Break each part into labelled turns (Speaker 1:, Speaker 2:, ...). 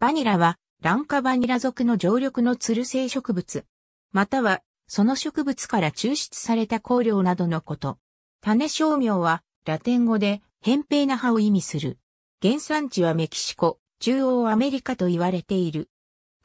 Speaker 1: バニラは、ランカバニラ属の常緑のつる性植物。または、その植物から抽出された香料などのこと。種商名は、ラテン語で、扁平な葉を意味する。原産地はメキシコ、中央アメリカと言われている。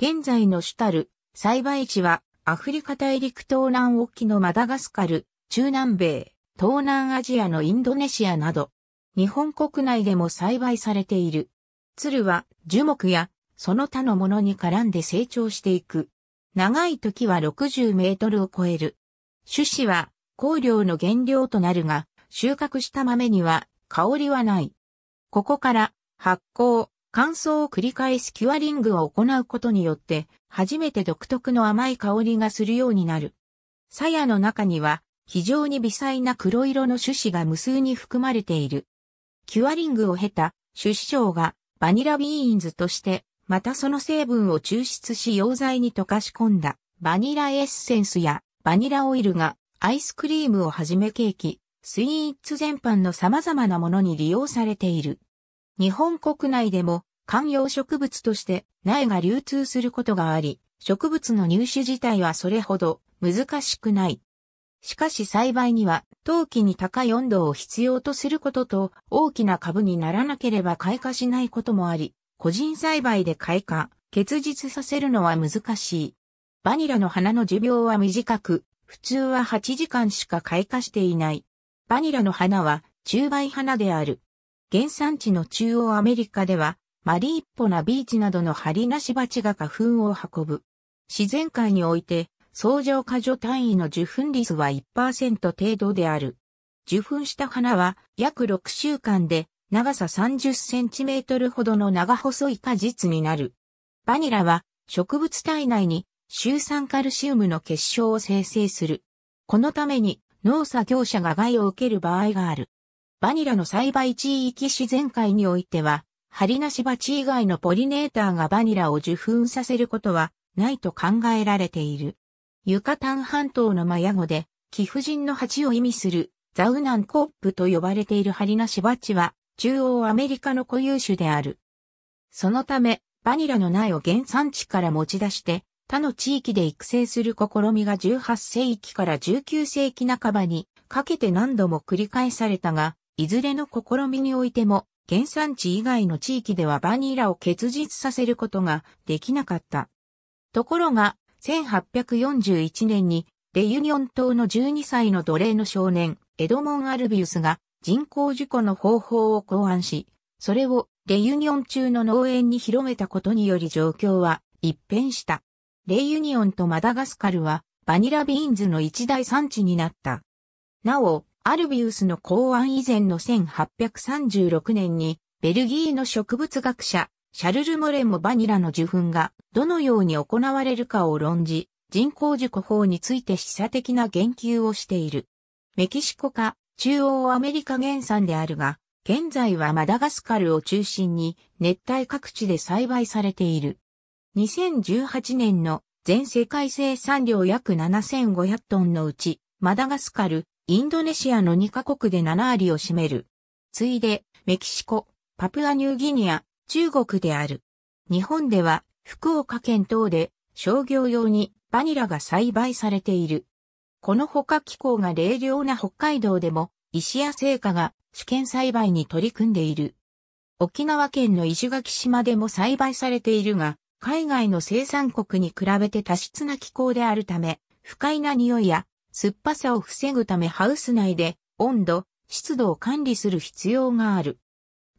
Speaker 1: 現在の主たる栽培地は、アフリカ大陸東南沖のマダガスカル、中南米、東南アジアのインドネシアなど、日本国内でも栽培されている。鶴は樹木やその他のものに絡んで成長していく。長い時は60メートルを超える。種子は香料の原料となるが、収穫した豆には香りはない。ここから発酵、乾燥を繰り返すキュアリングを行うことによって、初めて独特の甘い香りがするようになる。鞘の中には、非常に微細な黒色の種子が無数に含まれている。キュアリングを経た、種子長がバニラビーンズとしてまたその成分を抽出し溶剤に溶かし込んだバニラエッセンスやバニラオイルがアイスクリームをはじめケーキ、スイーツ全般の様々なものに利用されている。日本国内でも観葉植物として苗が流通することがあり、植物の入手自体はそれほど難しくない。しかし栽培には陶器に高い温度を必要とすることと大きな株にならなければ開花しないこともあり、個人栽培で開花、結実させるのは難しい。バニラの花の寿命は短く、普通は8時間しか開花していない。バニラの花は中梅花である。原産地の中央アメリカでは、マリーッポナビーチなどのハリナシバチが花粉を運ぶ。自然界において、相乗過剰単位の受粉率は1%程度である。受粉した花は約6週間で長さ30センチメートルほどの長細い果実になる。バニラは植物体内にシ酸カルシウムの結晶を生成する。このために農作業者が害を受ける場合がある。バニラの栽培地域自然界においては、ハリナシバチ以外のポリネーターがバニラを受粉させることはないと考えられている。ユカタン半島のマヤ語で、貴婦人の蜂を意味するザウナンコップと呼ばれているハリナシバチは、中央アメリカの固有種である。そのため、バニラの苗を原産地から持ち出して、他の地域で育成する試みが18世紀から19世紀半ばにかけて何度も繰り返されたが、いずれの試みにおいても、原産地以外の地域ではバニラを結実させることができなかった。ところが、1841年に、レユニオン島の12歳の奴隷の少年、エドモン・アルビウスが、人工事故の方法を考案し、それをレユニオン中の農園に広めたことにより状況は一変した。レユニオンとマダガスカルはバニラビーンズの一大産地になった。なお、アルビウスの考案以前の1836年に、ベルギーの植物学者、シャルル・モレもバニラの受粉がどのように行われるかを論じ、人工事故法について示唆的な言及をしている。メキシコ化、中央アメリカ原産であるが、現在はマダガスカルを中心に熱帯各地で栽培されている。2018年の全世界生産量約7500トンのうち、マダガスカル、インドネシアの2カ国で7割を占める。ついで、メキシコ、パプアニューギニア、中国である。日本では、福岡県等で商業用にバニラが栽培されている。この他気候が冷涼な北海道でも、石や製菓が試験栽培に取り組んでいる。沖縄県の石垣島でも栽培されているが、海外の生産国に比べて多湿な気候であるため、不快な匂いや酸っぱさを防ぐためハウス内で温度、湿度を管理する必要がある。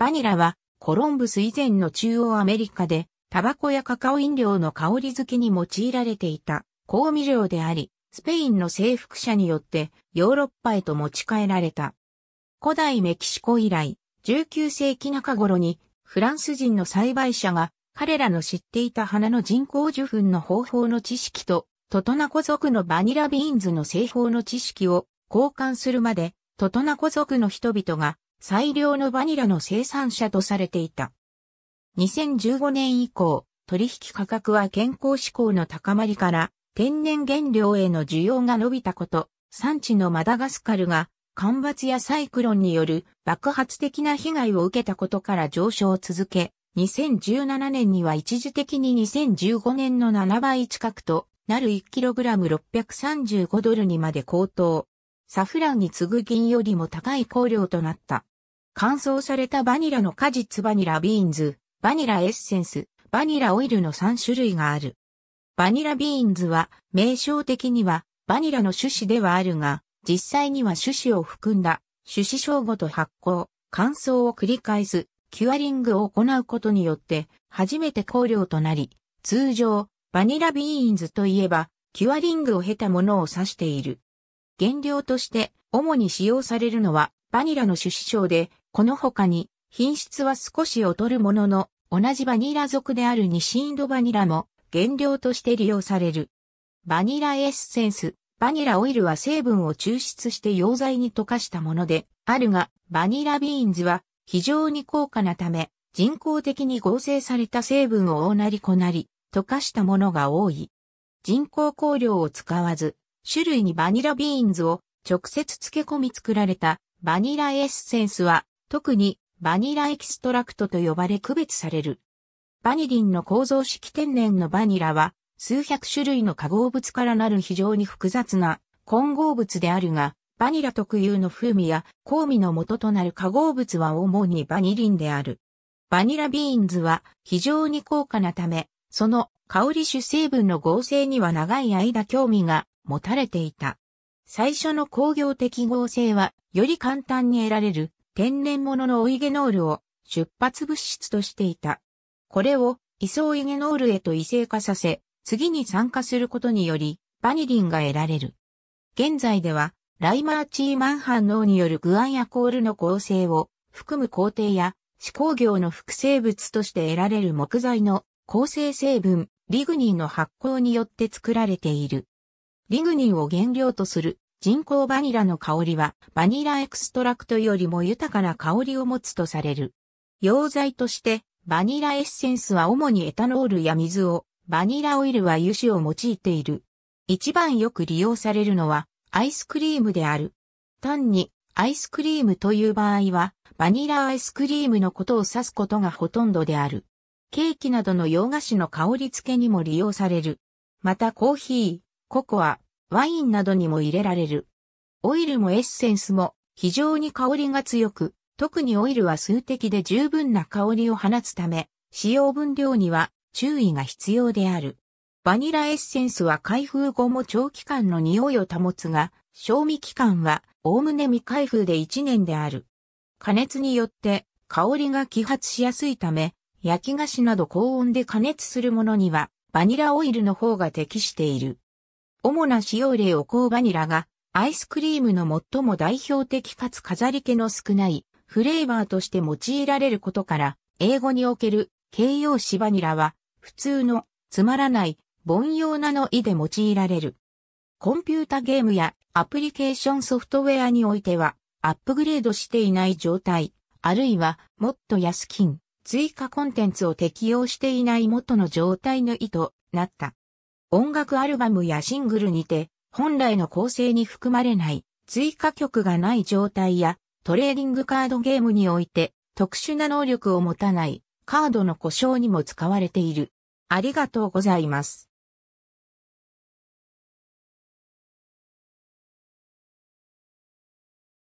Speaker 1: バニラはコロンブス以前の中央アメリカでタバコやカカオ飲料の香り付けに用いられていた香味料であり、スペインの征服者によってヨーロッパへと持ち帰られた。古代メキシコ以来、19世紀中頃にフランス人の栽培者が彼らの知っていた花の人工受粉の方法の知識とトトナコ族のバニラビーンズの製法の知識を交換するまでトトナコ族の人々が最良のバニラの生産者とされていた。2015年以降、取引価格は健康志向の高まりから天然原料への需要が伸びたこと、産地のマダガスカルが干ばつやサイクロンによる爆発的な被害を受けたことから上昇を続け、2017年には一時的に2015年の7倍近くとなる 1kg635 ドルにまで高騰。サフランに次ぐ銀よりも高い香料となった。乾燥されたバニラの果実バニラビーンズ、バニラエッセンス、バニラオイルの3種類がある。バニラビーンズは、名称的には、バニラの種子ではあるが、実際には種子を含んだ、種子称号と発酵、乾燥を繰り返す、キュアリングを行うことによって、初めて香料となり、通常、バニラビーンズといえば、キュアリングを経たものを指している。原料として、主に使用されるのは、バニラの種子称で、この他に、品質は少し劣るものの、同じバニラ属である西インドバニラも原料として利用される。バニラエッセンス、バニラオイルは成分を抽出して溶剤に溶かしたもので、あるが、バニラビーンズは非常に高価なため、人工的に合成された成分を大なりこなり、溶かしたものが多い。人工香料を使わず、種類にバニラビーンズを直接漬け込み作られたバニラエッセンスは、特にバニラエキストラクトと呼ばれ区別される。バニリンの構造式天然のバニラは、数百種類の化合物からなる非常に複雑な混合物であるが、バニラ特有の風味や香味の元となる化合物は主にバニリンである。バニラビーンズは非常に高価なため、その香り主成分の合成には長い間興味が持たれていた。最初の工業的合成は、より簡単に得られる天然物のオイゲノールを出発物質としていた。これをイソイゲノールへと異性化させ、次に酸化することにより、バニリンが得られる。現在では、ライマーチーマン反応によるグアンアコールの構成を含む工程や、試行業の副製物として得られる木材の構成成分、リグニンの発酵によって作られている。リグニンを原料とする人工バニラの香りはバニラエクストラクトよりも豊かな香りを持つとされる。溶剤としてバニラエッセンスは主にエタノールや水を、バニラオイルは油脂を用いている。一番よく利用されるのは、アイスクリームである。単に、アイスクリームという場合は、バニラアイスクリームのことを指すことがほとんどである。ケーキなどの洋菓子の香り付けにも利用される。またコーヒー、ココア、ワインなどにも入れられる。オイルもエッセンスも非常に香りが強く、特にオイルは数滴で十分な香りを放つため、使用分量には注意が必要である。バニラエッセンスは開封後も長期間の匂いを保つが、賞味期間はおおむね未開封で1年である。加熱によって香りが揮発しやすいため、焼き菓子など高温で加熱するものにはバニラオイルの方が適している。主な使用例を香バニラがアイスクリームの最も代表的かつ飾り気の少ないフレーバーとして用いられることから、英語における形容詞バニラは、普通の、つまらない、凡庸なの意で用いられる。コンピュータゲームやアプリケーションソフトウェアにおいては、アップグレードしていない状態、あるいは、もっと安金、追加コンテンツを適用していない元の状態の意となった。音楽アルバムやシングルにて、本来の構成に含まれない、追加曲がない状態や、トレーディングカードゲームにおいて特殊な能力を持たないカードの故障にも使われている。ありがとうございます。